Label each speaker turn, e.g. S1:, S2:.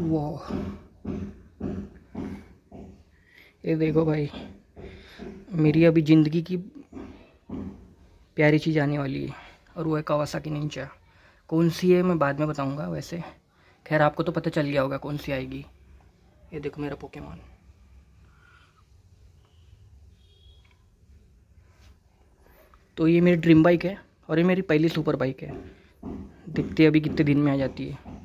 S1: वाह ये देखो भाई मेरी अभी ज़िंदगी की प्यारी चीज़ आने वाली है और वो है कवासा की निंजा कौन सी है मैं बाद में बताऊंगा वैसे खैर आपको तो पता चल गया होगा कौन सी आएगी ये देखो मेरा पोकेमॉन तो ये मेरी ड्रीम बाइक है और ये मेरी पहली सुपर बाइक है दिखती अभी कितने दिन में आ जाती है